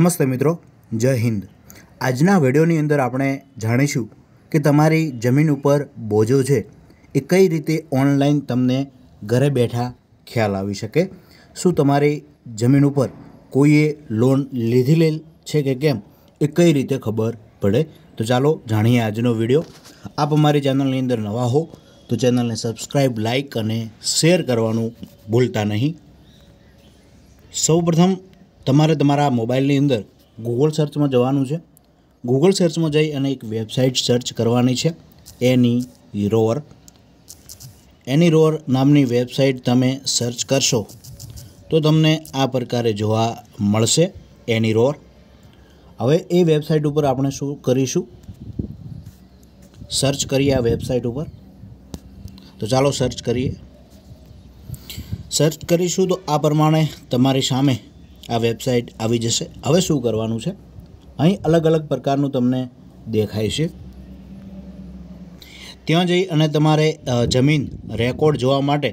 નમસ્તે મિત્રો જય હિન્દ આજના વિડીયોની અંદર આપણે જાણીશું કે તમારી જમીન ઉપર બોજો છે એ કઈ રીતે ઓનલાઈન તમને ઘરે બેઠા ખ્યાલ આવી શકે શું તમારી જમીન ઉપર કોઈએ લોન લીધેલી છે કે કેમ એ કઈ રીતે ખબર પડે તો ચાલો જાણીએ આજનો વિડીયો આપ અમારી ચેનલની અંદર નવા હો તો ચેનલને સબસ્ક્રાઈબ લાઇક અને શેર કરવાનું ભૂલતા નહીં સૌપ્રથમ તમારે તમારા મોબાઈલની અંદર ગૂગલ સર્ચમાં જવાનું છે ગૂગલ સર્ચમાં જઈ અને એક વેબસાઇટ સર્ચ કરવાની છે એની રોવર એની રોવર નામની વેબસાઇટ તમે સર્ચ કરશો તો તમને આ પ્રકારે જોવા મળશે એની રોવર હવે એ વેબસાઇટ ઉપર આપણે શું કરીશું સર્ચ કરીએ આ વેબસાઇટ ઉપર તો ચાલો સર્ચ કરીએ સર્ચ કરીશું તો આ પ્રમાણે તમારી સામે આ વેબસાઇટ આવી જશે હવે શું કરવાનું છે અહીં અલગ અલગ પ્રકારનું તમને દેખાય છે ત્યાં જઈ અને તમારે જમીન રેકોર્ડ જોવા માટે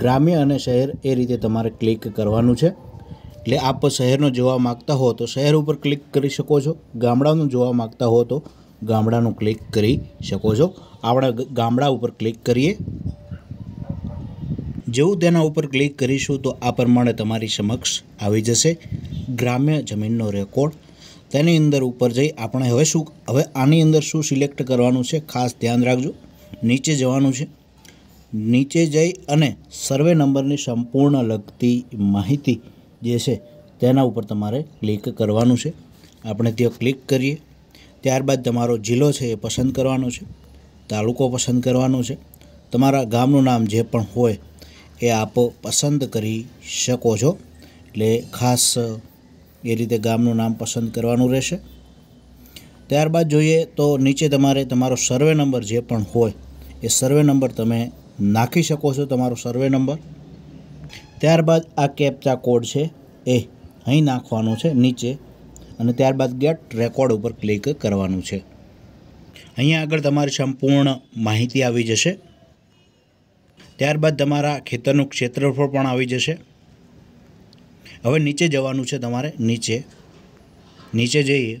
ગ્રામ્ય અને શહેર એ રીતે તમારે ક્લિક કરવાનું છે એટલે આપ શહેરનો જોવા માગતા હો તો શહેર ઉપર ક્લિક કરી શકો છો ગામડાનું જોવા માગતા હો તો ગામડાનું ક્લિક કરી શકો છો આપણે ગામડા ઉપર ક્લિક કરીએ જેવું તેના ઉપર ક્લિક કરીશું તો આ પ્રમાણે તમારી સમક્ષ આવી જશે ગ્રામ્ય જમીનનો રેકોર્ડ તેની અંદર ઉપર જઈ આપણે હવે શું હવે આની અંદર શું સિલેક્ટ કરવાનું છે ખાસ ધ્યાન રાખજો નીચે જવાનું છે નીચે જઈ અને સર્વે નંબરની સંપૂર્ણ લગતી માહિતી જે છે તેના ઉપર તમારે ક્લિક કરવાનું છે આપણે ત્યાં ક્લિક કરીએ ત્યારબાદ તમારો જિલ્લો છે એ પસંદ કરવાનો છે તાલુકો પસંદ કરવાનો છે તમારા ગામનું નામ જે પણ હોય એ આપ પસંદ કરી શકો છો એટલે ખાસ એ રીતે ગામનું નામ પસંદ કરવાનું રહેશે ત્યારબાદ જોઈએ તો નીચે તમારે તમારો સર્વે નંબર જે પણ હોય એ સર્વે નંબર તમે નાખી શકો છો તમારો સર્વે નંબર ત્યારબાદ આ કેપ્ચા કોડ છે એ અહીં નાખવાનો છે નીચે અને ત્યારબાદ ગેટ રેકોર્ડ ઉપર ક્લિક કરવાનું છે અહીંયા આગળ તમારી સંપૂર્ણ માહિતી આવી જશે ત્યારબાદ તમારા ખેતરનું ક્ષેત્રફળ પણ આવી જશે હવે નીચે જવાનું છે તમારે નીચે નીચે જઈએ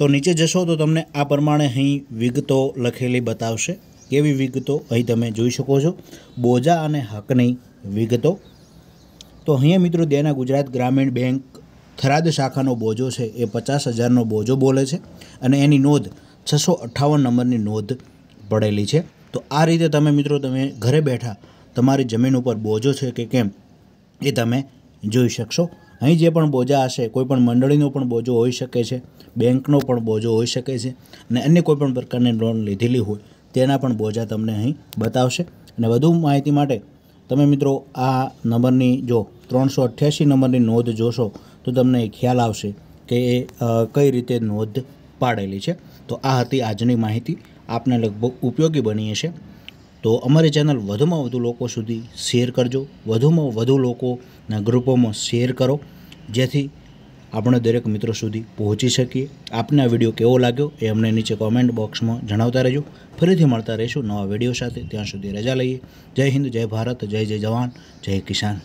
તો નીચે જશો તો તમને આ પ્રમાણે અહીં વિગતો લખેલી બતાવશે કેવી વિગતો અહીં તમે જોઈ શકો છો બોજા અને હકની વિગતો તો અહીંયા મિત્રો દેના ગુજરાત ગ્રામીણ બેંક થરાદ શાખાનો બોજો છે એ પચાસ હજારનો બોજો બોલે છે અને એની નોંધ છસો અઠ્ઠાવન નંબરની નોંધ પડેલી છે તો આ રીતે તમે મિત્રો તમે ઘરે બેઠા તમારી જમીન ઉપર બોજો છે કે કેમ એ તમે જોઈ શકશો અહીં જે પણ બોજા હશે પણ મંડળીનો પણ બોજો હોઈ શકે છે બેંકનો પણ બોજો હોઈ શકે છે અને અન્ય કોઈ પણ પ્રકારની લોન લીધેલી હોય તેના પણ બોજા તમને અહીં બતાવશે અને વધુ માહિતી માટે તમે મિત્રો આ નંબરની જો ત્રણસો અઠ્યાસી નંબરની નોંધ જોશો તો તમને એ ખ્યાલ આવશે કે એ કઈ રીતે નોંધ પાડેલી છે તો આ હતી આજની માહિતી આપને લગભગ ઉપયોગી બની હશે તો અમારી ચેનલ વધુમાં વધુ લોકો સુધી શેર કરજો વધુમાં વધુ લોકોના ગ્રુપોમાં શેર કરો જેથી આપણે દરેક મિત્રો સુધી પહોંચી શકીએ આપને આ વિડીયો કેવો લાગ્યો એ અમને નીચે કોમેન્ટ બોક્સમાં જણાવતા રહેજો ફરીથી મળતા રહીશું નવા વિડીયો સાથે ત્યાં સુધી રજા લઈએ જય હિન્દ જય ભારત જય જય જવાન જય કિસાન